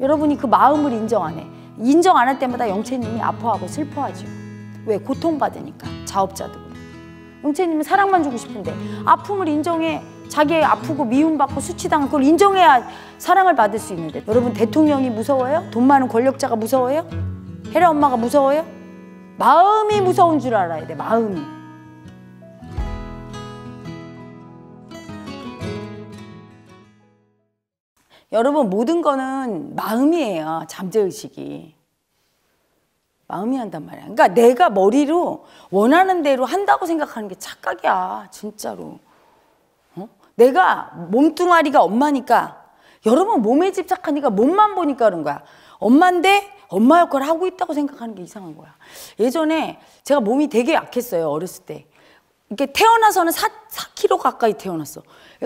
여러분이 그 마음을 인정 안 해. 인정 안 할 때마다 영채님이 아파하고 슬퍼하죠. 왜? 고통받으니까. 자업자도. 영채님은 사랑만 주고 싶은데 아픔을 인정해. 자기 아프고 미움받고 수치당한 걸 인정해야 사랑을 받을 수 있는데 여러분 대통령이 무서워요? 돈 많은 권력자가 무서워요? 헤라 엄마가 무서워요? 마음이 무서운 줄 알아야 돼, 마음이. 여러분 모든 거는 마음이에요. 잠재의식이. 마음이 한단 말이야. 그러니까 내가 머리로 원하는 대로 한다고 생각하는 게 착각이야. 진짜로. 어? 내가 몸뚱아리가 엄마니까 여러분 몸에 집착하니까 몸만 보니까 그런 거야. 엄마인데 엄마 역할을 하고 있다고 생각하는 게 이상한 거야. 예전에 제가 몸이 되게 약했어요. 어렸을 때. 이렇게 태어나서는 4, 4kg 가까이 태어났어.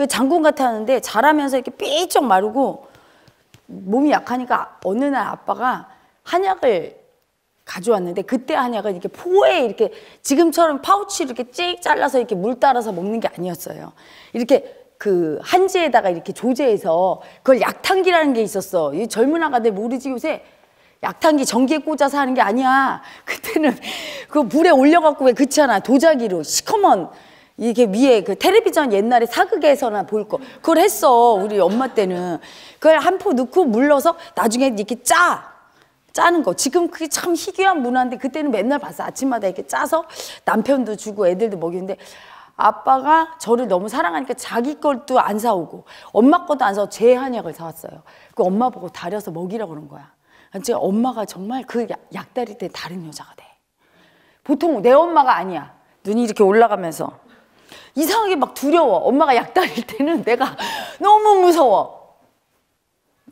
장군 같았는데 자라면서 이렇게 삐쩍 마르고 몸이 약하니까 어느 날 아빠가 한약을 가져왔는데 그때 한약은 이렇게 포에 이렇게 지금처럼 파우치 이렇게 찍 잘라서 이렇게 물 따라서 먹는 게 아니었어요. 이렇게 그 한지에다가 이렇게 조제해서 그걸 약탕기라는 게 있었어. 이 젊은 아가들 모르지 요새 약탕기 전기에 꽂아서 하는 게 아니야. 그때는 그 물에 올려갖고 왜그치않아 도자기로 시커먼 이게 위에 그 텔레비전 옛날에 사극에서나 볼 거. 그걸 했어. 우리 엄마 때는. 그걸 한 포 넣고 물러서 나중에 이렇게 짜. 짜는 거. 지금 그게 참 희귀한 문화인데 그때는 맨날 봤어. 아침마다 이렇게 짜서 남편도 주고 애들도 먹이는데 아빠가 저를 너무 사랑하니까 자기 것도 안 사오고 엄마 것도 안 사오고 제 한약을 사왔어요. 그 엄마 보고 다려서 먹이라고 그런 거야. 제가 그러니까 엄마가 정말 그 약다리 때 다른 여자가 돼. 보통 내 엄마가 아니야. 눈이 이렇게 올라가면서 이상하게 막 두려워. 엄마가 약 다닐 때는 내가 너무 무서워.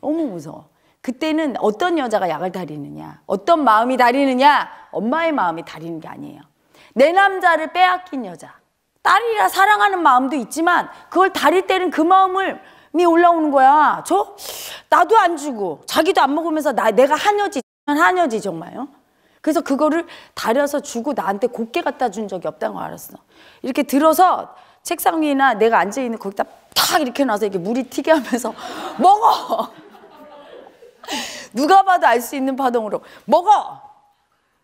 너무 무서워. 그때는 어떤 여자가 약을 다리느냐, 어떤 마음이 다리느냐, 엄마의 마음이 다리는 게 아니에요. 내 남자를 빼앗긴 여자. 딸이라 사랑하는 마음도 있지만 그걸 다릴 때는 그마음이 올라오는 거야. 저 나도 안 주고 자기도 안 먹으면서 나 내가 한여지 한여지 정말요. 그래서 그거를 다려서 주고 나한테 곱게 갖다 준 적이 없다는 걸 알았어. 이렇게 들어서 책상 위나 내가 앉아 있는 거기다 탁 이렇게 놔서 이렇게 물이 튀게 하면서 먹어. 누가 봐도 알 수 있는 파동으로 먹어.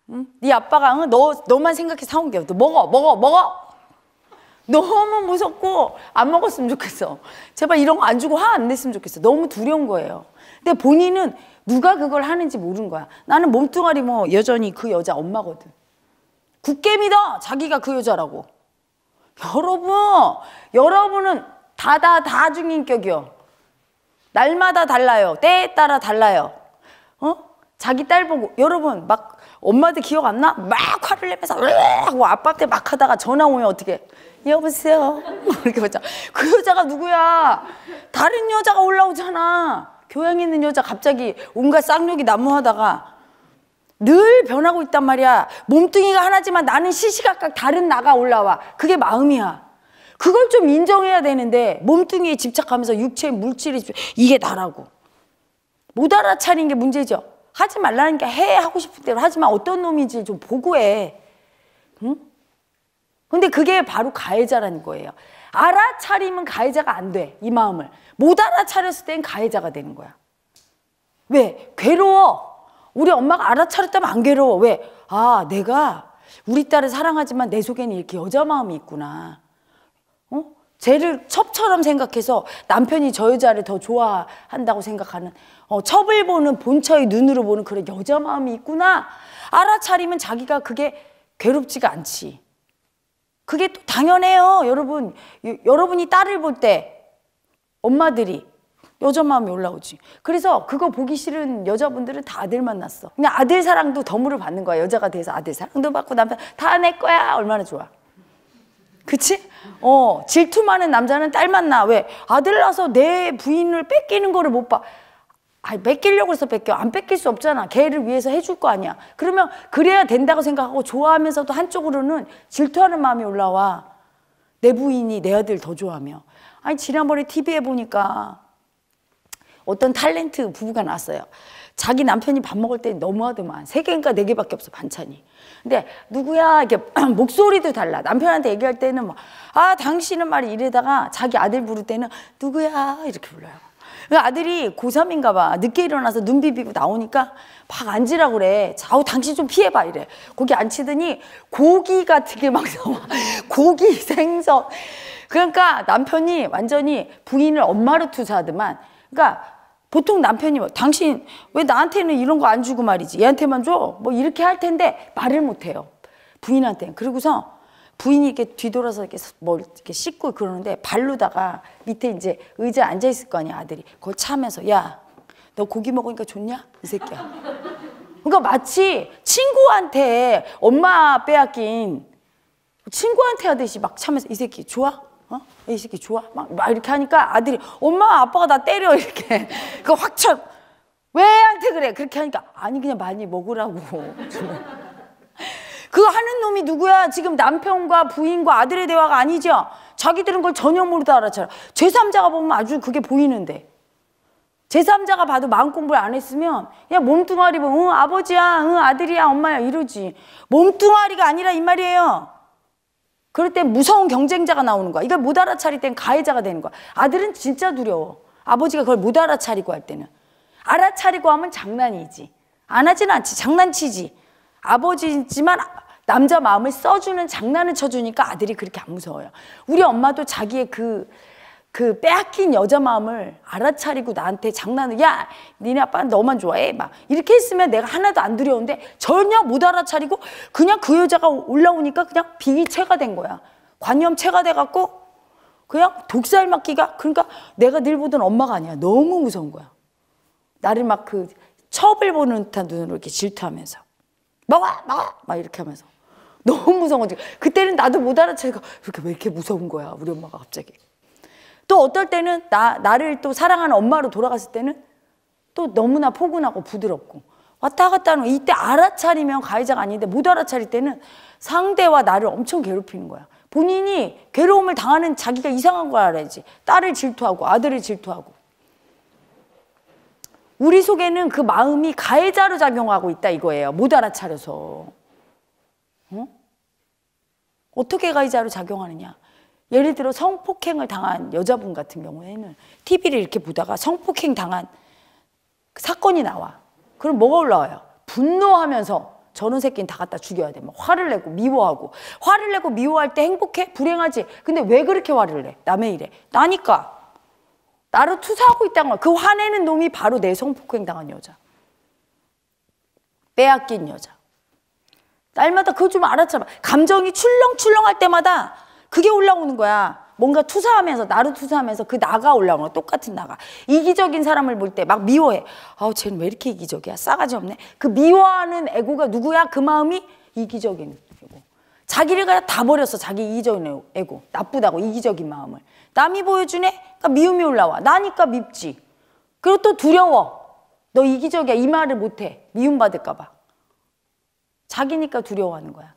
응? 네 아빠가 응? 너 너만 생각해 사온 게야. 너 먹어, 먹어, 먹어. 너무 무섭고 안 먹었으면 좋겠어. 제발 이런 거 안 주고 화안 냈으면 좋겠어. 너무 두려운 거예요. 근데 본인은 누가 그걸 하는지 모르는 거야. 나는 몸뚱아리 뭐 여전히 그 여자 엄마거든. 굳게 믿어! 자기가 그 여자라고. 여러분, 여러분은 다다 다중인격이요. 날마다 달라요. 때에 따라 달라요. 어? 자기 딸 보고 여러분 막 엄마들 기억 안 나? 막 화를 내면서 으하 아빠 한테막 하다가 전화 오면 어떻게 여보세요 이렇게 보자 그 여자가 누구야 다른 여자가 올라오잖아 교양 있는 여자 갑자기 온갖 쌍욕이 난무하다가 늘 변하고 있단 말이야. 몸뚱이가 하나지만 나는 시시각각 다른 나가 올라와. 그게 마음이야. 그걸 좀 인정해야 되는데 몸뚱이에 집착하면서 육체 물질이 이게 나라고. 못 알아차린 게 문제죠. 하지 말라니까 해 하고 싶은 대로 하지만 어떤 놈인지 좀 보고 해. 응? 근데 그게 바로 가해자라는 거예요. 알아차리면 가해자가 안 돼. 이 마음을. 못 알아차렸을 땐 가해자가 되는 거야. 왜? 괴로워. 우리 엄마가 알아차렸다면 안 괴로워. 왜? 아, 내가 우리 딸을 사랑하지만 내 속에는 이렇게 여자 마음이 있구나. 어? 쟤를 첩처럼 생각해서 남편이 저 여자를 더 좋아한다고 생각하는 어, 첩을 보는 본처의 눈으로 보는 그런 여자 마음이 있구나. 알아차리면 자기가 그게 괴롭지가 않지. 그게 또 당연해요. 여러분, 여, 여러분이 딸을 볼때 엄마들이 여자 마음이 올라오지. 그래서 그거 보기 싫은 여자분들은 다 아들 만났어. 그냥 아들 사랑도 덤으로 받는 거야. 여자가 돼서 아들 사랑도 받고 남편 다내 거야. 얼마나 좋아. 그치? 어, 질투 많은 남자는 딸 만나. 왜? 아들 낳아서 내 부인을 뺏기는 거를 못 봐. 아니, 뺏기려고 해서 뺏겨. 안 뺏길 수 없잖아. 걔를 위해서 해줄 거 아니야. 그러면 그래야 된다고 생각하고 좋아하면서도 한쪽으로는 질투하는 마음이 올라와. 내 부인이 내 아들 더 좋아하며. 아니 지난번에 TV에 보니까 어떤 탤런트 부부가 나왔어요. 자기 남편이 밥 먹을 때 너무하더만 세 개인가 네 개밖에 없어 반찬이. 근데 누구야 이렇게 목소리도 달라. 남편한테 얘기할 때는 막아 뭐, 당신은 말이 이래다가 자기 아들 부를 때는 누구야 이렇게 불러요. 그 아들이 고3인가 봐. 늦게 일어나서 눈 비비고 나오니까 막 앉으라 그래. 자, 우 당신 좀 피해봐 이래. 거기 앉히더니 고기 같은 게 막 나와. 고기, 생선. 그러니까 남편이 완전히 부인을 엄마로 투사하더만 그러니까 보통 남편이 뭐, 당신 왜 나한테는 이런 거 안 주고 말이지 얘한테만 줘? 뭐 이렇게 할 텐데 말을 못 해요. 부인한테. 그리고서 부인이 이렇게 뒤돌아서 이렇게 뭘 뭐 이렇게 씻고 그러는데 발로다가 밑에 이제 의자 앉아 있을 거 아니야 아들이. 그걸 차면서 야 너 고기 먹으니까 좋냐 이 새끼야. 그러니까 마치 친구한테 엄마 빼앗긴 친구한테 하듯이 막 차면서 이 새끼 좋아? 이 새끼 좋아? 막, 막 이렇게 하니까 아들이 엄마 아빠가 나 때려 이렇게 그 확철 왜한테 그래 그렇게 하니까 아니 그냥 많이 먹으라고 그 하는 놈이 누구야 지금 남편과 부인과 아들의 대화가 아니죠 자기들은 그걸 전혀 모르다 알아차라 제3자가 보면 아주 그게 보이는데 제3자가 봐도 마음 공부를 안 했으면 그냥 몸뚱아리 보면 응 아버지야 응 아들이야 엄마야 이러지 몸뚱아리가 아니라 이 말이에요 그럴 때 무서운 경쟁자가 나오는 거야. 이걸 못 알아차릴 땐 가해자가 되는 거야. 아들은 진짜 두려워. 아버지가 그걸 못 알아차리고 할 때는. 알아차리고 하면 장난이지. 안 하진 않지. 장난치지. 아버지지만 남자 마음을 써주는 장난을 쳐주니까 아들이 그렇게 안 무서워요. 우리 엄마도 자기의 그그 빼앗긴 여자 마음을 알아차리고 나한테 장난을 야 니네 아빠는 너만 좋아해 막 이렇게 했으면 내가 하나도 안 두려운데 전혀 못 알아차리고 그냥 그 여자가 올라오니까 그냥 비위체가 된 거야 관념체가 돼갖고 그냥 독살 맞기가 그러니까 내가 늘 보던 엄마가 아니야 너무 무서운 거야 나를 막 그 첩을 보는 듯한 눈으로 이렇게 질투하면서 막 와 막 와 막 이렇게 하면서 너무 무서운 거지 그때는 나도 못 알아차리고 이왜 이렇게 무서운 거야 우리 엄마가 갑자기 또 어떨 때는 나, 나를 또 사랑하는 엄마로 돌아갔을 때는 또 너무나 포근하고 부드럽고 왔다 갔다 하는 이때 알아차리면 가해자가 아닌데 못 알아차릴 때는 상대와 나를 엄청 괴롭히는 거야. 본인이 괴로움을 당하는 자기가 이상한 걸 알아야지. 딸을 질투하고 아들을 질투하고. 우리 속에는 그 마음이 가해자로 작용하고 있다 이거예요. 못 알아차려서. 어? 어떻게 가해자로 작용하느냐. 예를 들어 성폭행을 당한 여자분 같은 경우에는 TV를 이렇게 보다가 성폭행 당한 사건이 나와. 그럼 뭐가 올라와요? 분노하면서 저런 새끼는 다 갖다 죽여야 돼. 막 화를 내고 미워하고. 화를 내고 미워할 때 행복해? 불행하지? 근데 왜 그렇게 화를 내? 남의 일에. 나니까. 나를 투사하고 있다는 거야. 그 화내는 놈이 바로 내 성폭행 당한 여자. 빼앗긴 여자. 날마다 그거 좀 알았잖아. 감정이 출렁출렁할 때마다 그게 올라오는 거야. 뭔가 투사하면서 나를 투사하면서 그 나가 올라오는 거야. 똑같은 나가. 이기적인 사람을 볼 때 막 미워해. 아우 쟤는 왜 이렇게 이기적이야? 싸가지 없네. 그 미워하는 애고가 누구야? 그 마음이 이기적인 애고. 자기를 가다 다 버렸어. 자기 이기적인 애고. 나쁘다고 이기적인 마음을. 남이 보여주네? 그러니까 미움이 올라와. 나니까 밉지. 그리고 또 두려워. 너 이기적이야. 이 말을 못해. 미움받을까 봐. 자기니까 두려워하는 거야.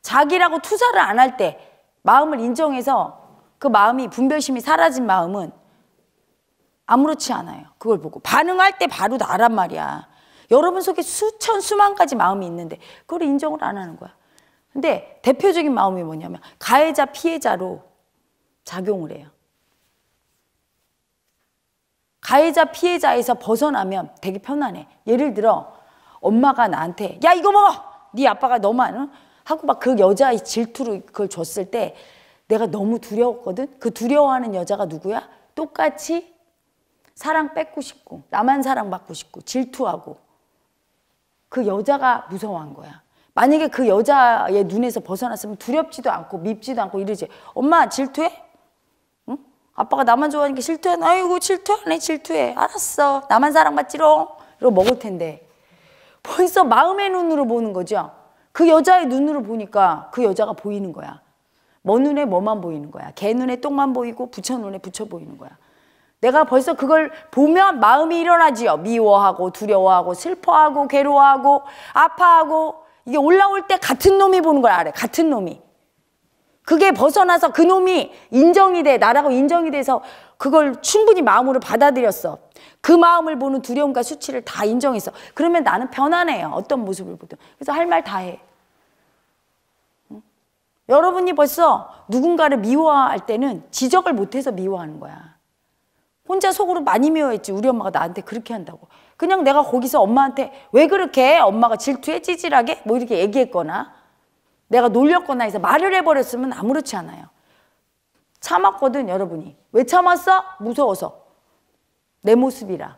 자기라고 투자를 안할때 마음을 인정해서 그 마음이 분별심이 사라진 마음은 아무렇지 않아요. 그걸 보고 반응할 때 바로 나란 말이야. 여러분 속에 수천 수만 가지 마음이 있는데 그걸 인정을 안 하는 거야. 근데 대표적인 마음이 뭐냐면 가해자 피해자로 작용을 해요. 가해자 피해자에서 벗어나면 되게 편안해. 예를 들어 엄마가 나한테 야 이거 먹어. 네 아빠가 너만 응? 하고 막 그 여자의 질투를 그걸 줬을 때 내가 너무 두려웠거든. 그 두려워하는 여자가 누구야? 똑같이 사랑 뺏고 싶고 나만 사랑 받고 싶고 질투하고 그 여자가 무서워한 거야. 만약에 그 여자의 눈에서 벗어났으면 두렵지도 않고 밉지도 않고 이러지. 엄마 질투해? 응? 아빠가 나만 좋아하니까 질투해? 아이고 질투하네 질투해. 알았어. 나만 사랑받지롱. 이러고 먹을 텐데. 벌써 마음의 눈으로 보는 거죠. 그 여자의 눈으로 보니까 그 여자가 보이는 거야. 뭐 눈에 뭐만 보이는 거야. 개 눈에 똥만 보이고 부처 눈에 부처 보이는 거야. 내가 벌써 그걸 보면 마음이 일어나지요. 미워하고 두려워하고 슬퍼하고 괴로워하고 아파하고 이게 올라올 때 같은 놈이 보는 걸 알아. 같은 놈이. 그게 벗어나서 그 놈이 인정이 돼. 나라고 인정이 돼서 그걸 충분히 마음으로 받아들였어. 그 마음을 보는 두려움과 수치를 다 인정했어. 그러면 나는 편안해요 어떤 모습을 보든. 그래서 할 말 다 해. 여러분이 벌써 누군가를 미워할 때는 지적을 못해서 미워하는 거야. 혼자 속으로 많이 미워했지. 우리 엄마가 나한테 그렇게 한다고. 그냥 내가 거기서 엄마한테 왜 그렇게 해? 엄마가 질투에 찌질하게 뭐 이렇게 얘기했거나 내가 놀렸거나 해서 말을 해버렸으면 아무렇지 않아요. 참았거든 여러분이. 왜 참았어? 무서워서. 내 모습이라.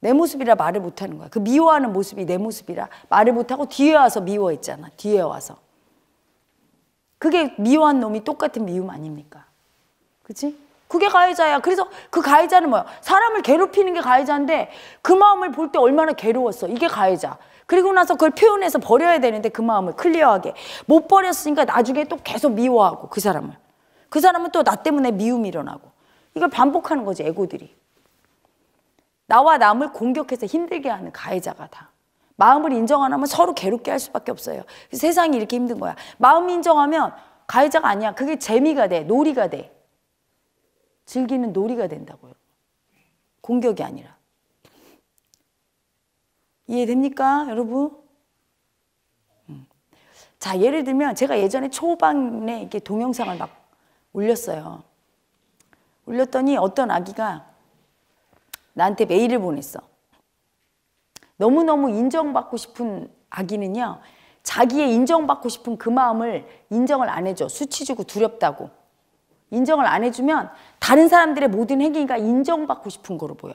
내 모습이라 말을 못하는 거야. 그 미워하는 모습이 내 모습이라 말을 못하고 뒤에 와서 미워했잖아. 뒤에 와서. 그게 미워한 놈이 똑같은 미움 아닙니까? 그치? 그게 가해자야. 그래서 그 가해자는 뭐야? 사람을 괴롭히는 게 가해자인데 그 마음을 볼 때 얼마나 괴로웠어. 이게 가해자. 그리고 나서 그걸 표현해서 버려야 되는데 그 마음을 클리어하게. 못 버렸으니까 나중에 또 계속 미워하고 그 사람을. 그 사람은 또 나 때문에 미움이 일어나고. 이걸 반복하는 거지 에고들이. 나와 남을 공격해서 힘들게 하는 가해자가 다. 마음을 인정 안 하면 서로 괴롭게 할 수밖에 없어요. 세상이 이렇게 힘든 거야. 마음 인정하면 가해자가 아니야. 그게 재미가 돼. 놀이가 돼. 즐기는 놀이가 된다고요. 공격이 아니라. 이해됩니까, 여러분? 음. 자, 예를 들면 제가 예전에 초반에 이렇게 동영상을 막 올렸어요. 올렸더니 어떤 아기가 나한테 메일을 보냈어. 너무너무 인정받고 싶은 아기는요. 자기의 인정받고 싶은 그 마음을 인정을 안 해줘. 수치주고 두렵다고. 인정을 안 해주면 다른 사람들의 모든 행위가 인정받고 싶은 거로 보여.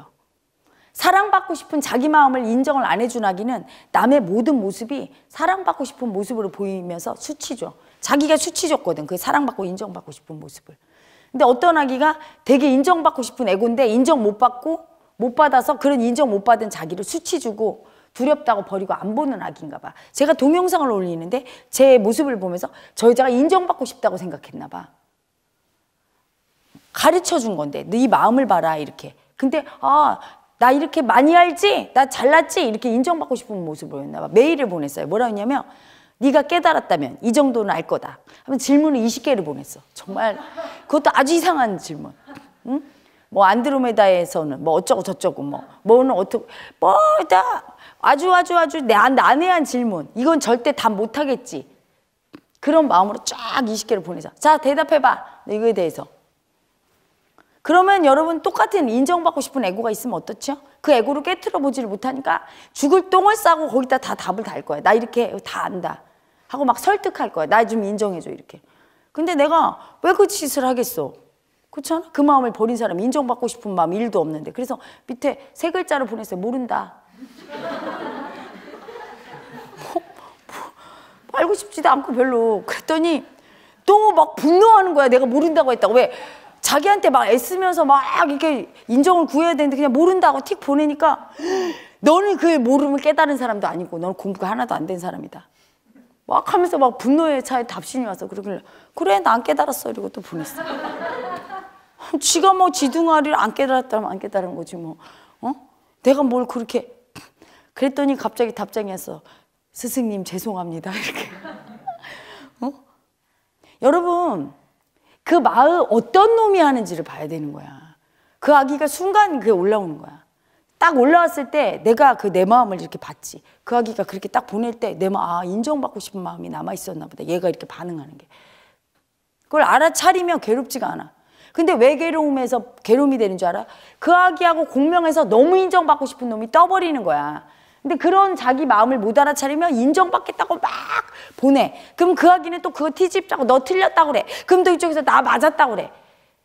사랑받고 싶은 자기 마음을 인정을 안 해준 아기는 남의 모든 모습이 사랑받고 싶은 모습으로 보이면서 수치죠. 자기가 수치줬거든. 그 사랑받고 인정받고 싶은 모습을. 근데 어떤 아기가 되게 인정받고 싶은 애고인데 인정 못 받고 못 받아서 그런 인정 못 받은 자기를 수치 주고 두렵다고 버리고 안 보는 아기인가 봐. 제가 동영상을 올리는데 제 모습을 보면서 저 여자가 인정받고 싶다고 생각했나 봐. 가르쳐 준 건데 네 마음을 봐라 이렇게. 근데 아, 나 이렇게 많이 알지? 나 잘났지? 이렇게 인정받고 싶은 모습을 보였나 봐. 메일을 보냈어요. 뭐라 했냐면 네가 깨달았다면 이 정도는 알 거다. 하면 질문을 20개를 보냈어. 정말 그것도 아주 이상한 질문. 응? 뭐 안드로메다에서는 뭐 어쩌고 저쩌고 뭐 뭐는 어떻게 뭐다 아주 아주 아주 난해한 질문. 이건 절대 답 못하겠지. 그런 마음으로 쫙 20개를 보내자. 자 대답해봐. 이거에 대해서. 그러면 여러분 똑같은 인정받고 싶은 애고가 있으면 어떻죠? 그 애고를 깨트려 보지를 못하니까 죽을 똥을 싸고 거기다 다 답을 달 거야. 나 이렇게 다 안다. 하고 막 설득할 거야. 나 좀 인정해줘 이렇게. 근데 내가 왜 그 짓을 하겠어? 그렇잖아. 그 마음을 버린 사람 인정받고 싶은 마음 일도 없는데. 그래서 밑에 세 글자로 보냈어요. 모른다. 뭐, 뭐, 알고 싶지도 않고 별로. 그랬더니 또 막 분노하는 거야. 내가 모른다고 했다고. 왜? 자기한테 막 애쓰면서 막 이렇게 인정을 구해야 되는데 그냥 모른다고 틱 보내니까 너는 그 모름을 깨달은 사람도 아니고 너는 공부가 하나도 안 된 사람이다. 막 하면서 막 분노의 차에 답신이 와서 그러길래 그래 나 깨달았어 이러고 또 보냈어. 지가 뭐 지둥아리를 안 깨달았다면 안 깨달은 거지 뭐. 어? 내가 뭘 그렇게 그랬더니 갑자기 답장에서 스승님 죄송합니다 이렇게. 어? 여러분 그 마을 어떤 놈이 하는지를 봐야 되는 거야. 그 아기가 순간 그게 올라오는 거야. 딱 올라왔을 때 내가 그 내 마음을 이렇게 봤지. 그 아기가 그렇게 딱 보낼 때 내 마음, 아, 인정받고 싶은 마음이 남아 있었나 보다. 얘가 이렇게 반응하는 게. 그걸 알아차리면 괴롭지가 않아. 근데 왜 괴로움에서 괴로움이 되는 줄 알아? 그 아기하고 공명해서 너무 인정받고 싶은 놈이 떠버리는 거야. 근데 그런 자기 마음을 못 알아차리면 인정받겠다고 막 보내. 그럼 그 아기는 또 그거 티집자고 너 틀렸다고 그래. 그럼 또 이쪽에서 나 맞았다고 그래.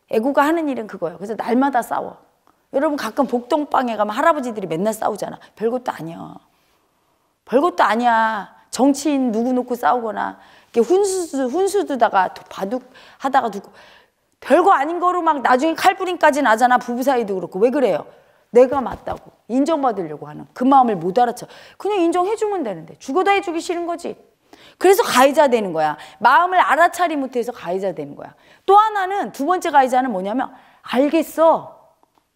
애구가 하는 일은 그거예요. 그래서 날마다 싸워. 여러분 가끔 복동방에 가면 할아버지들이 맨날 싸우잖아. 별것도 아니야. 별것도 아니야. 정치인 누구 놓고 싸우거나 이렇게 훈수 훈수 두다가 바둑 하다가 두고 별거 아닌 거로 막 나중에 칼부림까지 나잖아. 부부 사이도 그렇고 왜 그래요? 내가 맞다고 인정받으려고 하는 그 마음을 못 알아쳐. 그냥 인정해주면 되는데 죽어다 해주기 싫은 거지. 그래서 가해자 되는 거야. 마음을 알아차리 못해서 가해자 되는 거야. 또 하나는 두 번째 가해자는 뭐냐면 알겠어.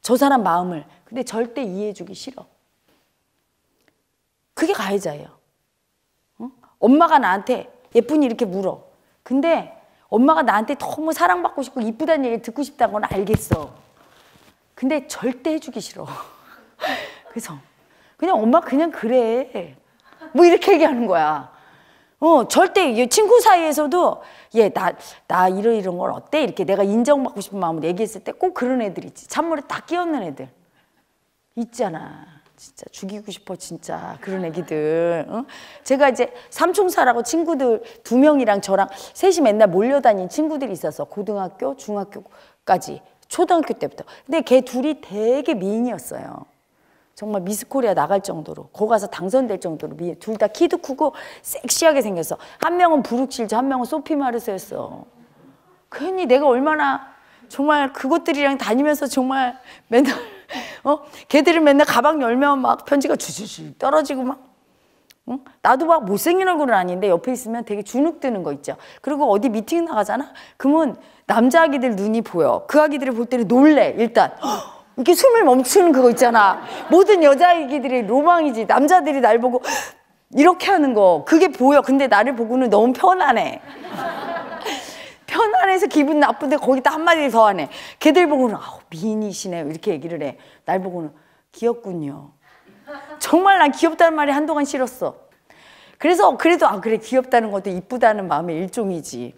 저 사람 마음을 근데 절대 이해해주기 싫어. 그게 가해자예요. 응? 엄마가 나한테 예쁜이 이렇게 물어. 근데 엄마가 나한테 너무 사랑받고 싶고 이쁘다는 얘기 듣고 싶다는 건 알겠어. 근데 절대 해주기 싫어. 그래서 그냥 엄마 그냥 그래. 뭐 이렇게 얘기하는 거야. 어, 절대 친구 사이에서도 얘나나 이런 이런 걸 어때? 이렇게 내가 인정받고 싶은 마음으로 얘기했을 때 꼭 그런 애들 있지. 찬물에 딱 끼얹는 애들 있잖아. 진짜 죽이고 싶어 진짜 그런 애기들 어? 제가 이제 삼총사라고 친구들 두 명이랑 저랑 셋이 맨날 몰려다닌 친구들이 있어서 고등학교 중학교까지 초등학교 때부터 근데 걔 둘이 되게 미인이었어요 정말 미스코리아 나갈 정도로 거 가서 당선될 정도로 둘 다 키도 크고 섹시하게 생겼어 한 명은 브룩실즈 한 명은 소피 마르세였어 괜히 내가 얼마나 정말 그것들이랑 다니면서 정말 맨날 어 걔들은 맨날 가방 열면 막 편지가 주주주 떨어지고 막 응? 나도 막 못생긴 얼굴은 아닌데 옆에 있으면 되게 주눅 드는 거 있죠 그리고 어디 미팅 나가잖아 그러면 남자 아기들 눈이 보여 그 아기들을 볼 때는 놀래 일단 허! 이게 렇 숨을 멈추는 그거 있잖아. 모든 여자애기들이 로망이지. 남자들이 날 보고 이렇게 하는 거. 그게 보여. 근데 나를 보고는 너무 편안해. 편안해서 기분 나쁜데 거기다 한마디 더 하네. 걔들 보고는 아우 미인이시네 이렇게 얘기를 해. 날 보고는 귀엽군요. 정말 난 귀엽다는 말이 한동안 싫었어. 그래서 그래도 아 그래 귀엽다는 것도 이쁘다는 마음의 일종이지.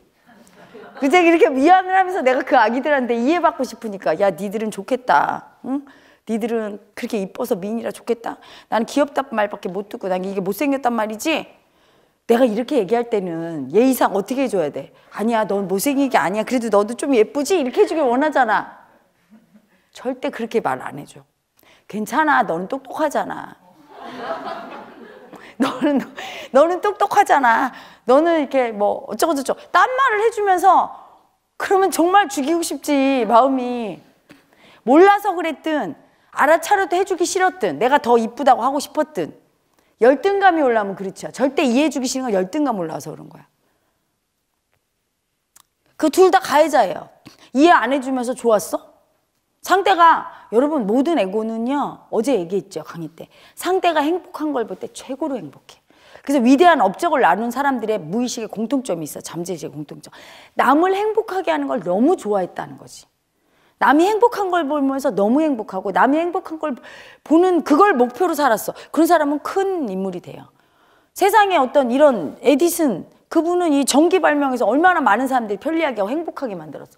그제 이렇게 미안을 하면서 내가 그 아기들한테 이해받고 싶으니까 야 니들은 좋겠다. 응? 니들은 그렇게 이뻐서 미인이라 좋겠다. 나는 귀엽단 말밖에 못 듣고 난 이게 못생겼단 말이지. 내가 이렇게 얘기할 때는 예의상 어떻게 해줘야 돼? 아니야, 넌 못생긴 게 아니야. 그래도 너도 좀 예쁘지? 이렇게 해주길 원하잖아. 절대 그렇게 말 안 해줘. 괜찮아, 너는 똑똑하잖아. 너는, 너는 똑똑하잖아. 너는 이렇게 뭐 어쩌고저쩌고. 딴 말을 해주면서 그러면 정말 죽이고 싶지, 마음이. 몰라서 그랬든 알아차려도 해주기 싫었든 내가 더 이쁘다고 하고 싶었든 열등감이 올라오면 그렇죠. 절대 이해해주기 싫은 건 열등감 올라와서 그런 거야. 그 둘 다 가해자예요. 이해 안 해주면서 좋았어? 상대가 여러분 모든 에고는요 어제 얘기했죠 강의 때 상대가 행복한 걸 볼 때 최고로 행복해. 그래서 위대한 업적을 나눈 사람들의 무의식의 공통점이 있어 잠재적 공통점. 남을 행복하게 하는 걸 너무 좋아했다는 거지. 남이 행복한 걸 보면서 너무 행복하고 남이 행복한 걸 보는 그걸 목표로 살았어. 그런 사람은 큰 인물이 돼요. 세상에 어떤 이런 에디슨 그분은 이 전기 발명에서 얼마나 많은 사람들이 편리하게 하고 행복하게 만들었어.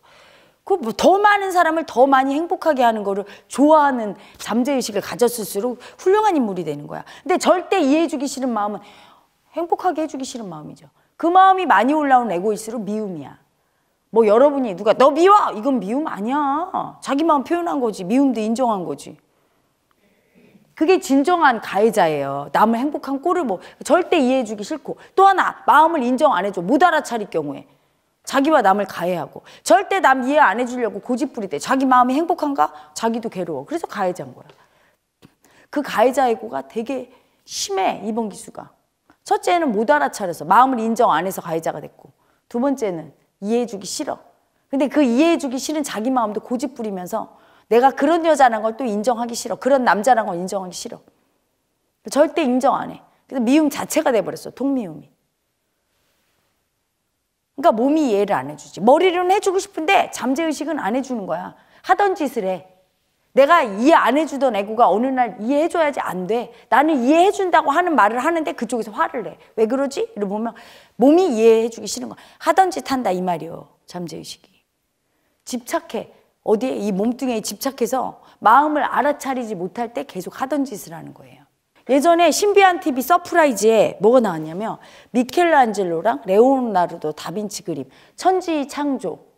그더 뭐 많은 사람을 더 많이 행복하게 하는 거를 좋아하는 잠재의식을 가졌을수록 훌륭한 인물이 되는 거야. 근데 절대 이해해주기 싫은 마음은 행복하게 해주기 싫은 마음이죠. 그 마음이 많이 올라온 에고일수록 미움이야. 뭐 여러분이 누가 너 미워 이건 미움 아니야 자기 마음 표현한 거지 미움도 인정한 거지 그게 진정한 가해자예요 남을 행복한 꼴을 뭐 절대 이해해주기 싫고 또 하나 마음을 인정 안 해줘 못 알아차릴 경우에 자기와 남을 가해하고 절대 남 이해 안 해주려고 고집부리대 자기 마음이 행복한가 자기도 괴로워 그래서 가해자인 거야 그 가해자의 고가 되게 심해 이번 기수가 첫째는 못 알아차려서 마음을 인정 안 해서 가해자가 됐고 두 번째는 이해해주기 싫어. 근데 그 이해해주기 싫은 자기 마음도 고집 부리면서 내가 그런 여자라는 걸 또 인정하기 싫어. 그런 남자라는 걸 인정하기 싫어. 절대 인정 안 해. 그래서 미움 자체가 돼버렸어. 동미움이. 그러니까 몸이 이해를 안 해주지. 머리로는 해주고 싶은데 잠재의식은 안 해주는 거야. 하던 짓을 해. 내가 이해 안 해주던 애고가 어느 날 이해해줘야지 안 돼. 나는 이해해준다고 하는 말을 하는데 그쪽에서 화를 내. 왜 그러지? 이러 보면 몸이 이해해주기 싫은 거야. 하던 짓 한다 이 말이요. 잠재의식이. 집착해. 어디에 이 몸뚱이에 집착해서 마음을 알아차리지 못할 때 계속 하던 짓을 하는 거예요. 예전에 신비한 TV 서프라이즈에 뭐가 나왔냐면 미켈란젤로랑 레오나르도 다빈치 그림, 천지 창조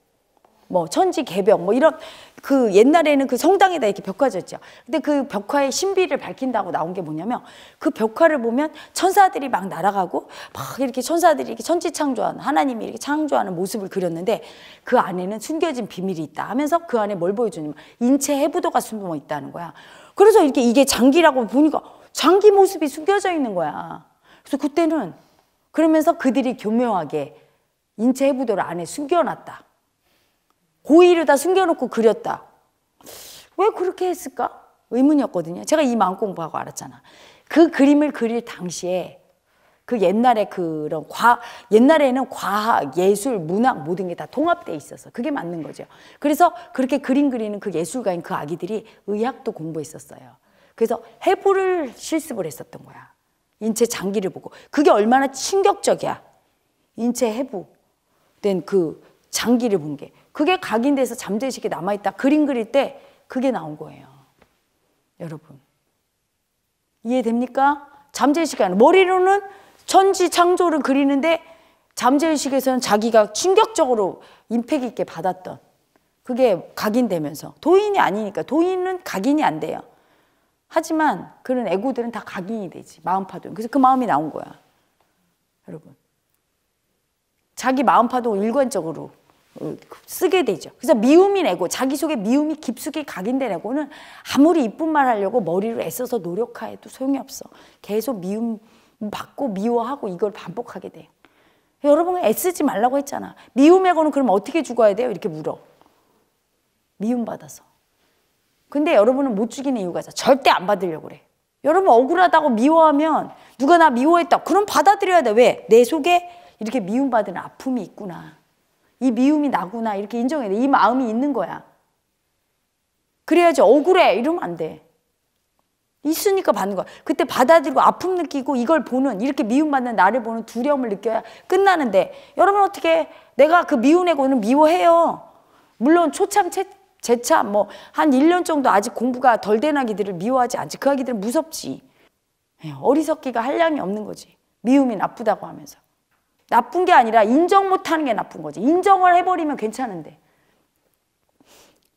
뭐 천지 개벽 뭐 이런 그 옛날에는 그 성당에다 이렇게 벽화졌죠. 근데 그 벽화의 신비를 밝힌다고 나온 게 뭐냐면 그 벽화를 보면 천사들이 막 날아가고 막 이렇게 천사들이 이렇게 천지 창조하는 하나님이 이렇게 창조하는 모습을 그렸는데 그 안에는 숨겨진 비밀이 있다 하면서 그 안에 뭘 보여주냐면 인체 해부도가 숨어 있다는 거야. 그래서 이렇게 이게 장기라고 보니까 장기 모습이 숨겨져 있는 거야. 그래서 그때는 그러면서 그들이 교묘하게 인체 해부도를 안에 숨겨놨다. 고의로다 숨겨놓고 그렸다. 왜 그렇게 했을까? 의문이었거든요. 제가 이 마음 공부하고 알았잖아. 그 그림을 그릴 당시에 그 옛날에 그런 과 옛날에는 과학, 예술, 문학 모든 게 다 통합돼 있어서 그게 맞는 거죠. 그래서 그렇게 그림 그리는 그 예술가인 그 아기들이 의학도 공부했었어요. 그래서 해부를 실습을 했었던 거야. 인체 장기를 보고 그게 얼마나 충격적이야. 인체 해부된 그 장기를 본 게. 그게 각인돼서 잠재의식에 남아있다. 그림 그릴 때 그게 나온 거예요. 여러분. 이해됩니까? 잠재의식이 아니라 머리로는 천지 창조를 그리는데 잠재의식에서는 자기가 충격적으로 임팩 있게 받았던 그게 각인되면서 도인이 아니니까 도인은 각인이 안 돼요. 하지만 그런 에고들은 다 각인이 되지 마음 파동. 그래서 그 마음이 나온 거야. 여러분. 자기 마음 파동을 일관적으로 어, 쓰게 되죠. 그래서 미움이 내고 자기 속에 미움이 깊숙이 각인된 애고는 아무리 이쁜 말 하려고 머리를 애써서 노력해도 소용이 없어. 계속 미움 받고 미워하고 이걸 반복하게 돼. 여러분 애쓰지 말라고 했잖아. 미움 애고는 그럼 어떻게 죽어야 돼요? 이렇게 물어. 미움 받아서. 근데 여러분은 못 죽이는 이유가 있어. 절대 안 받으려고 그래. 여러분 억울하다고 미워하면 누가 나 미워했다. 그럼 받아들여야 돼. 왜? 내 속에 이렇게 미움받은 아픔이 있구나. 이 미움이 나구나 이렇게 인정해야 돼. 이 마음이 있는 거야. 그래야지 억울해 이러면 안 돼. 있으니까 받는 거야. 그때 받아들이고 아픔 느끼고 이걸 보는 이렇게 미움받는 나를 보는 두려움을 느껴야 끝나는데 여러분 어떻게 내가 그 미운 애고는 미워해요. 물론 초참 채, 재참 뭐한 1년 정도 아직 공부가 덜 된 아기들을 미워하지 않지. 그 아기들은 무섭지. 예, 어리석기가 한량이 없는 거지. 미움이 나쁘다고 하면서. 나쁜 게 아니라 인정 못하는 게 나쁜 거지. 인정을 해버리면 괜찮은데.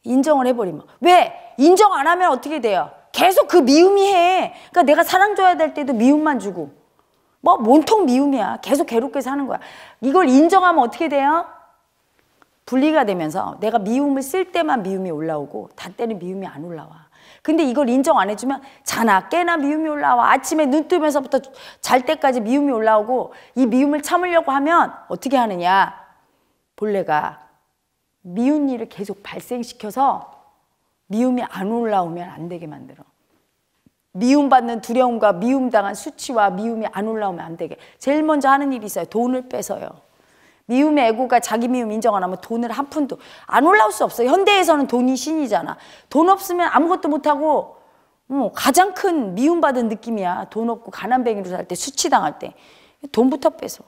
인정을 해버리면. 왜? 인정 안 하면 어떻게 돼요? 계속 그 미움이 해. 그러니까 내가 사랑 줘야 될 때도 미움만 주고. 뭐 몸통 미움이야. 계속 괴롭게 사는 거야. 이걸 인정하면 어떻게 돼요? 분리가 되면서 내가 미움을 쓸 때만 미움이 올라오고 다 때는 미움이 안 올라와. 근데 이걸 인정 안 해주면 자나 깨나 미움이 올라와. 아침에 눈 뜨면서부터 잘 때까지 미움이 올라오고 이 미움을 참으려고 하면 어떻게 하느냐. 본래가 미운 일을 계속 발생시켜서 미움이 안 올라오면 안 되게 만들어. 미움받는 두려움과 미움당한 수치와 미움이 안 올라오면 안 되게. 제일 먼저 하는 일이 있어요. 돈을 빼서요. 미움의 애고가 자기 미움 인정 안 하면 돈을 한 푼도 안 올라올 수 없어. 현대에서는 돈이 신이잖아. 돈 없으면 아무것도 못하고 어, 가장 큰 미움받은 느낌이야. 돈 없고 가난뱅이로 살 때, 수치당할 때. 돈부터 빼서.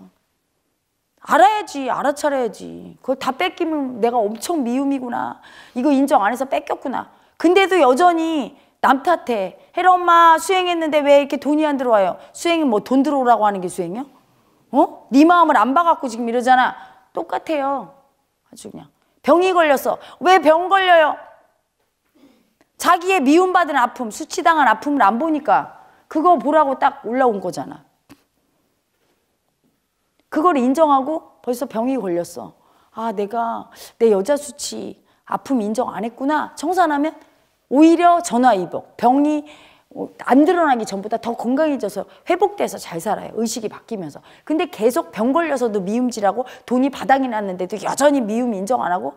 알아야지, 알아차려야지. 그걸 다 뺏기면 내가 엄청 미움이구나. 이거 인정 안 해서 뺏겼구나. 근데도 여전히 남 탓해. 헤라 엄마 수행했는데 왜 이렇게 돈이 안 들어와요? 수행이 뭐돈 들어오라고 하는 게 수행이요? 어? 네 마음을 안 봐갖고 지금 이러잖아. 똑같아요. 아주 그냥. 병이 걸렸어. 왜 병 걸려요? 자기의 미움받은 아픔, 수치당한 아픔을 안 보니까 그거 보라고 딱 올라온 거잖아. 그걸 인정하고 벌써 병이 걸렸어. 아, 내가 내 여자 수치, 아픔 인정 안 했구나. 청산하면 오히려 전화위복. 병이 어, 안 드러나기 전보다 더 건강해져서 회복돼서 잘 살아요. 의식이 바뀌면서. 근데 계속 병 걸려서도 미움질하고 돈이 바닥이 났는데도 여전히 미움 인정 안 하고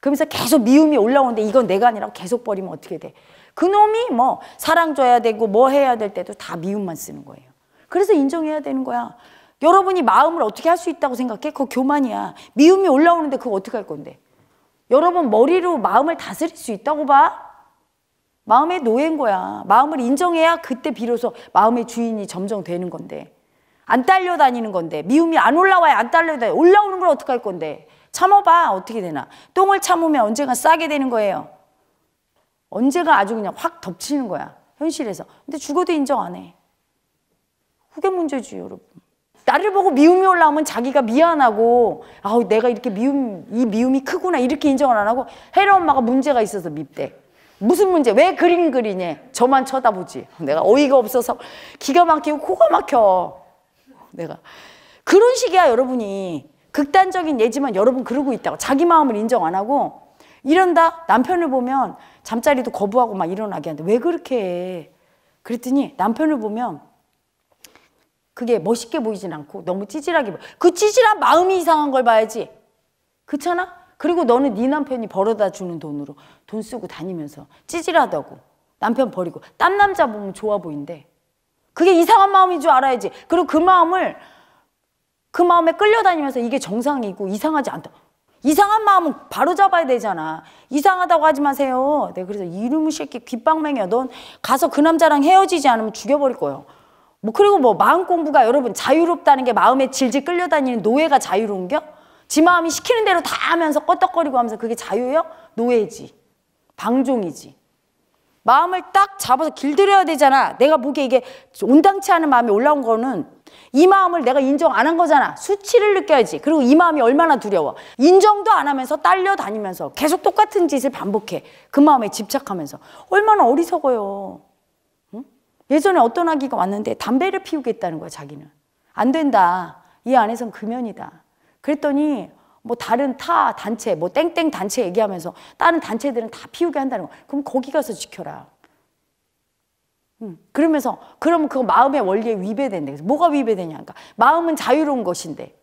그러면서 계속 미움이 올라오는데 이건 내가 아니라고 계속 버리면 어떻게 돼? 그놈이 뭐 사랑 줘야 되고 뭐 해야 될 때도 다 미움만 쓰는 거예요. 그래서 인정해야 되는 거야. 여러분이 마음을 어떻게 할 수 있다고 생각해? 그거 교만이야. 미움이 올라오는데 그거 어떻게 할 건데? 여러분 머리로 마음을 다스릴 수 있다고 봐? 마음의 노예인 거야. 마음을 인정해야 그때 비로소 마음의 주인이 점점 되는 건데. 안 딸려다니는 건데. 미움이 안 올라와야 안 딸려다니. 올라오는 걸 어떻게 할 건데. 참아봐. 어떻게 되나. 똥을 참으면 언젠가 싸게 되는 거예요. 언제가 아주 그냥 확 덮치는 거야. 현실에서. 근데 죽어도 인정 안 해. 그게 문제지, 여러분. 나를 보고 미움이 올라오면 자기가 미안하고, 아우, 내가 이렇게 미움, 이 미움이 크구나. 이렇게 인정을 안 하고, 헤라 엄마가 문제가 있어서 밉대. 무슨 문제? 왜 그림 그리냐? 저만 쳐다보지. 내가 어이가 없어서 기가 막히고 코가 막혀. 내가. 그런 식이야, 여러분이. 극단적인 예지만 여러분 그러고 있다고. 자기 마음을 인정 안 하고 이런다? 남편을 보면 잠자리도 거부하고 막 일어나게 하는데 왜 그렇게 해? 그랬더니 남편을 보면 그게 멋있게 보이진 않고 너무 찌질하게 보여. 그 찌질한 마음이 이상한 걸 봐야지. 그렇잖아? 그리고 너는 네 남편이 벌어다 주는 돈으로 돈 쓰고 다니면서 찌질하다고 남편 버리고 딴 남자 보면 좋아 보인대. 그게 이상한 마음인 줄 알아야지. 그리고 그 마음을 그 마음에 끌려다니면서 이게 정상이고 이상하지 않다. 이상한 마음은 바로 잡아야 되잖아. 이상하다고 하지 마세요. 내가 그래서 이놈의 새끼 귓방맹이야. 넌 가서 그 남자랑 헤어지지 않으면 죽여버릴 거예요. 뭐 그리고 뭐 마음 공부가 여러분 자유롭다는 게 마음에 질질 끌려다니는 노예가 자유로운겨? 지 마음이 시키는 대로 다 하면서 껐덕거리고 하면서 그게 자유예요? 노예지. 방종이지. 마음을 딱 잡아서 길들여야 되잖아. 내가 보기에 이게 온당치 않은 마음이 올라온 거는 이 마음을 내가 인정 안 한 거잖아. 수치를 느껴야지. 그리고 이 마음이 얼마나 두려워. 인정도 안 하면서 딸려 다니면서 계속 똑같은 짓을 반복해. 그 마음에 집착하면서. 얼마나 어리석어요. 응? 예전에 어떤 아기가 왔는데 담배를 피우겠다는 거야, 자기는. 안 된다. 이 안에선 금연이다. 그랬더니 뭐 다른 타 단체, 뭐 땡땡 단체 얘기하면서 다른 단체들은 다 피우게 한다는 거. 그럼 거기 가서 지켜라. 음, 그러면서 그럼 그 마음의 원리에 위배된대. 그래서 뭐가 위배되냐? 그러니까 마음은 자유로운 것인데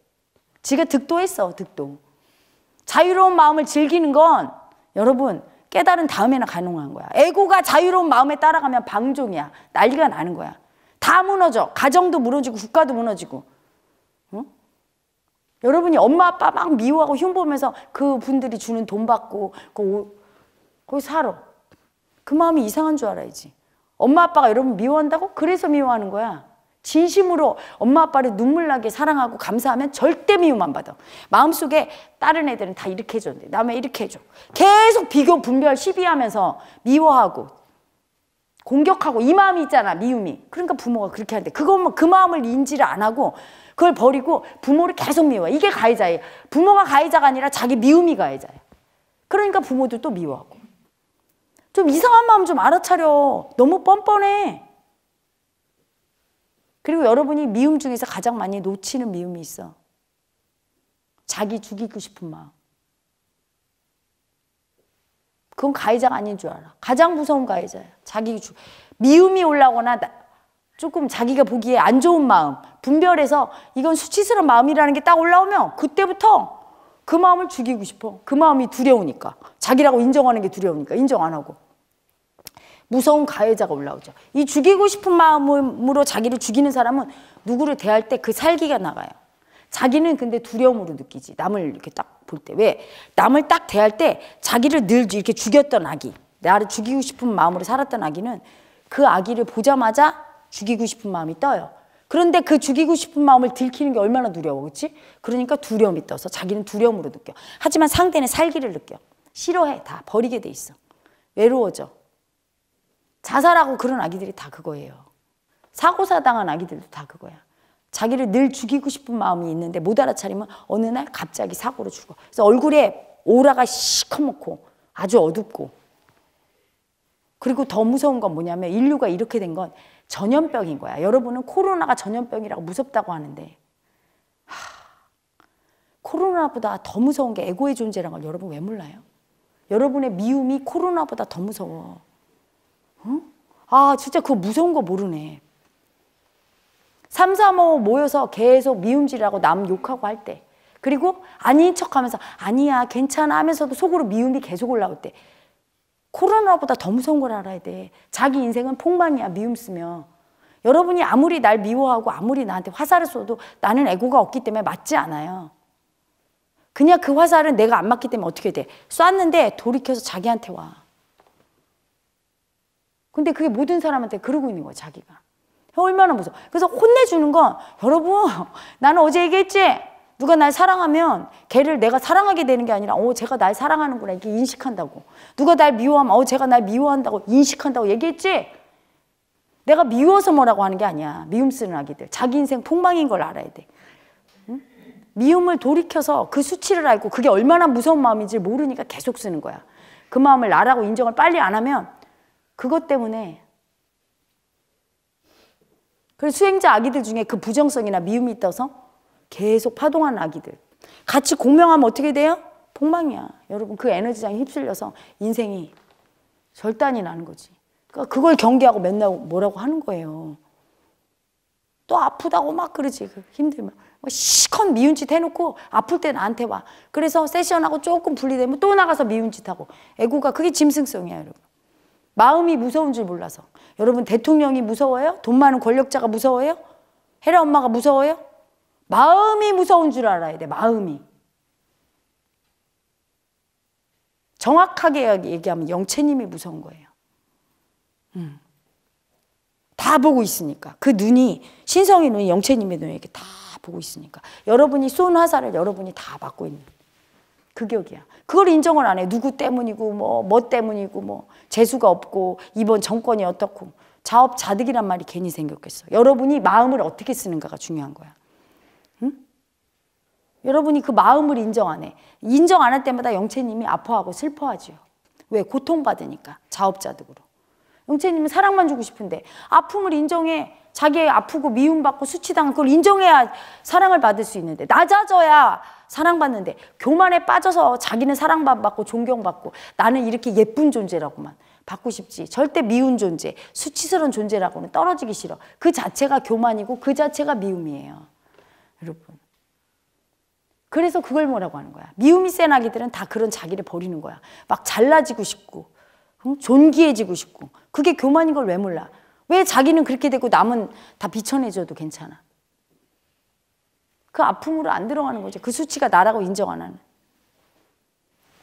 지가 득도했어, 득도. 자유로운 마음을 즐기는 건 여러분 깨달은 다음에나 가능한 거야. 에고가 자유로운 마음에 따라가면 방종이야. 난리가 나는 거야. 다 무너져. 가정도 무너지고 국가도 무너지고. 여러분이 엄마 아빠 막 미워하고 흉보면서 그 분들이 주는 돈 받고 그 거기 살아. 그 마음이 이상한 줄 알아야지. 엄마 아빠가 여러분 미워한다고? 그래서 미워하는 거야. 진심으로 엄마 아빠를 눈물 나게 사랑하고 감사하면 절대 미움 안 받아. 마음속에 다른 애들은 다 이렇게 해줬는데 남의 이렇게 해줘. 계속 비교 분별 시비하면서 미워하고 공격하고 이 마음이 있잖아 미움이. 그러니까 부모가 그렇게 하는데 그것만 그 마음을 인지를 안 하고 그걸 버리고 부모를 계속 미워해. 이게 가해자예요. 부모가 가해자가 아니라 자기 미움이 가해자예요. 그러니까 부모도 미워하고. 좀 이상한 마음 좀 알아차려. 너무 뻔뻔해. 그리고 여러분이 미움 중에서 가장 많이 놓치는 미움이 있어. 자기 죽이고 싶은 마음. 그건 가해자가 아닌 줄 알아. 가장 무서운 가해자야. 자기 죽. 미움이 올라거나 조금 자기가 보기에 안 좋은 마음, 분별해서 이건 수치스러운 마음이라는 게 딱 올라오면 그때부터 그 마음을 죽이고 싶어. 그 마음이 두려우니까. 자기라고 인정하는 게 두려우니까 인정 안 하고. 무서운 가해자가 올라오죠. 이 죽이고 싶은 마음으로 자기를 죽이는 사람은 누구를 대할 때 그 살기가 나가요. 자기는 근데 두려움으로 느끼지. 남을 이렇게 딱 볼 때. 왜? 남을 딱 대할 때 자기를 늘 이렇게 죽였던 아기, 나를 죽이고 싶은 마음으로 살았던 아기는 그 아기를 보자마자 죽이고 싶은 마음이 떠요. 그런데 그 죽이고 싶은 마음을 들키는 게 얼마나 두려워, 그렇지? 그러니까 두려움이 떠서 자기는 두려움으로 느껴. 하지만 상대는 살기를 느껴. 싫어해, 다 버리게 돼 있어. 외로워져. 자살하고 그런 아기들이 다 그거예요. 사고사 당한 아기들도 다 그거야. 자기를 늘 죽이고 싶은 마음이 있는데 못 알아차리면 어느 날 갑자기 사고로 죽어. 그래서 얼굴에 오라가 시커멓고 아주 어둡고 그리고 더 무서운 건 뭐냐면 인류가 이렇게 된건 전염병인 거야. 여러분은 코로나가 전염병이라고 무섭다고 하는데 하, 코로나보다 더 무서운 게 에고의 존재라는 걸 여러분 왜 몰라요? 여러분의 미움이 코로나보다 더 무서워. 응? 아 진짜 그거 무서운 거 모르네. 3, 3, 5 모여서 계속 미움질하고 남 욕하고 할 때. 그리고 아닌 척 하면서 아니야 괜찮아 하면서도 속으로 미움이 계속 올라올 때 코로나보다 더 무서운 걸 알아야 돼. 자기 인생은 폭망이야, 미움 쓰면. 여러분이 아무리 날 미워하고 아무리 나한테 화살을 쏘도 나는 애고가 없기 때문에 맞지 않아요. 그냥 그 화살은 내가 안 맞기 때문에 어떻게 돼? 쐈는데 돌이켜서 자기한테 와. 근데 그게 모든 사람한테 그러고 있는 거야, 자기가. 얼마나 무서워. 그래서 혼내주는 건, 여러분, 나는 어제 얘기했지? 누가 날 사랑하면 걔를 내가 사랑하게 되는 게 아니라 어 제가 날 사랑하는구나 이렇게 인식한다고 누가 날 미워하면 어 제가 날 미워한다고 인식한다고 얘기했지 내가 미워서 뭐라고 하는 게 아니야 미움 쓰는 아기들 자기 인생 폭망인 걸 알아야 돼 미움을 돌이켜서 그 수치를 알고 그게 얼마나 무서운 마음인지 모르니까 계속 쓰는 거야 그 마음을 나라고 인정을 빨리 안 하면 그것 때문에 그래서 수행자 아기들 중에 그 부정성이나 미움이 떠서 계속 파동한 아기들. 같이 공명하면 어떻게 돼요? 폭망이야. 여러분 그 에너지장에 휩쓸려서 인생이 절단이 나는 거지. 그러니까 그걸 경계하고 맨날 뭐라고 하는 거예요. 또 아프다고 막 그러지. 그 힘들면. 뭐 시컨 미운 짓 해놓고 아플 때 나한테 와. 그래서 세션하고 조금 분리되면 또 나가서 미운 짓 하고. 애고가 그게 짐승성이야 여러분. 마음이 무서운 줄 몰라서. 여러분 대통령이 무서워요? 돈 많은 권력자가 무서워요? 헤라 엄마가 무서워요? 마음이 무서운 줄 알아야 돼, 마음이. 정확하게 얘기하면 영체님이 무서운 거예요. 음. 다 보고 있으니까. 그 눈이, 신성의 눈이 영체님의 눈에게 다 보고 있으니까. 여러분이 쏜 화살을 여러분이 다 받고 있는. 그 격이야. 그걸 인정을 안 해. 누구 때문이고, 뭐, 뭐 때문이고, 뭐, 재수가 없고, 이번 정권이 어떻고. 자업자득이란 말이 괜히 생겼겠어. 여러분이 마음을 어떻게 쓰는가가 중요한 거야. 여러분이 그 마음을 인정 안 해. 인정 안 할 때마다 영채님이 아파하고 슬퍼하지요. 왜? 고통받으니까. 자업자득으로. 영채님은 사랑만 주고 싶은데 아픔을 인정해. 자기 아프고 미움받고 수치당한 걸 인정해야 사랑을 받을 수 있는데 낮아져야 사랑받는데 교만에 빠져서 자기는 사랑받고 존경받고 나는 이렇게 예쁜 존재라고만 받고 싶지 절대 미운 존재 수치스러운 존재라고는 떨어지기 싫어 그 자체가 교만이고 그 자체가 미움이에요 여러분 그래서 그걸 뭐라고 하는 거야. 미움이 센 아기들은 다 그런 자기를 버리는 거야. 막 잘나지고 싶고, 존귀해지고 싶고. 그게 교만인 걸 왜 몰라? 왜 자기는 그렇게 되고 남은 다 비천해져도 괜찮아? 그 아픔으로 안 들어가는 거죠. 그 수치가 나라고 인정 안 하는.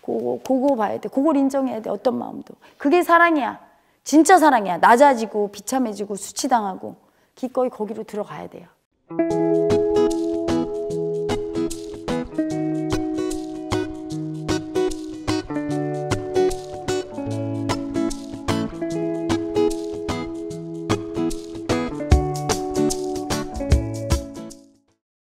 그거, 그거 봐야 돼. 그걸 인정해야 돼. 어떤 마음도. 그게 사랑이야. 진짜 사랑이야. 낮아지고 비참해지고 수치당하고 기꺼이 거기로 들어가야 돼요.